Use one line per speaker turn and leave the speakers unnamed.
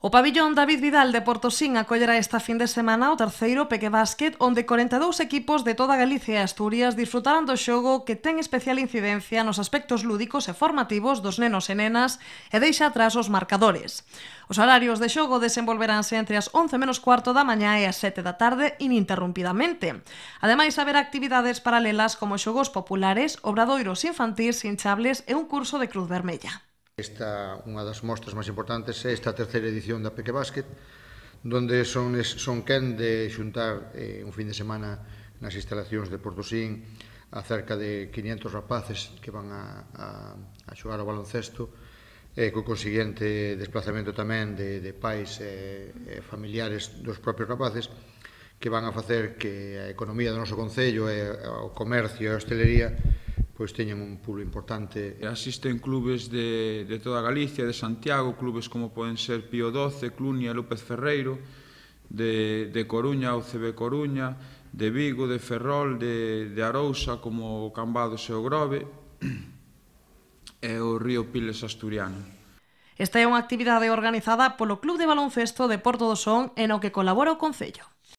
O pabillón David Vidal de Portosín acollerá esta fin de semana o terceiro Peque Basket, onde 42 equipos de toda Galicia e Asturias disfrutarán do xogo que ten especial incidencia nos aspectos lúdicos e formativos dos nenos e nenas e deixa atrás os marcadores. Os horarios de xogo desenvolveránse entre as 11 menos cuarto da mañá e as 7 da tarde ininterrumpidamente. Ademais, haberá actividades paralelas como xogos populares, obradoiros infantis, hinchables e un curso de cruz vermella.
Esta, unha das mostras máis importantes é esta terceira edición da Peque Basket, donde son, son quen de xuntar eh, un fin de semana nas instalacións de Portosín a cerca de 500 rapaces que van a, a, a xogar ao baloncesto e eh, co consiguiente desplazamento tamén de, de pais e eh, familiares dos propios rapaces que van a facer que a economía do noso Concello e eh, o comercio e a hostelería
pois teñen un pulo importante. Asisten clubes de, de toda Galicia, de Santiago, clubes como poden ser Pío XII, Clunia, López Ferreiro, de, de Coruña, o CB Coruña, de Vigo, de Ferrol, de, de Arousa, como Cambados e o Grove, e o río Piles Asturiano.
Esta é unha actividade organizada polo Club de Baloncesto de Porto do Son e no que colabora o Concello.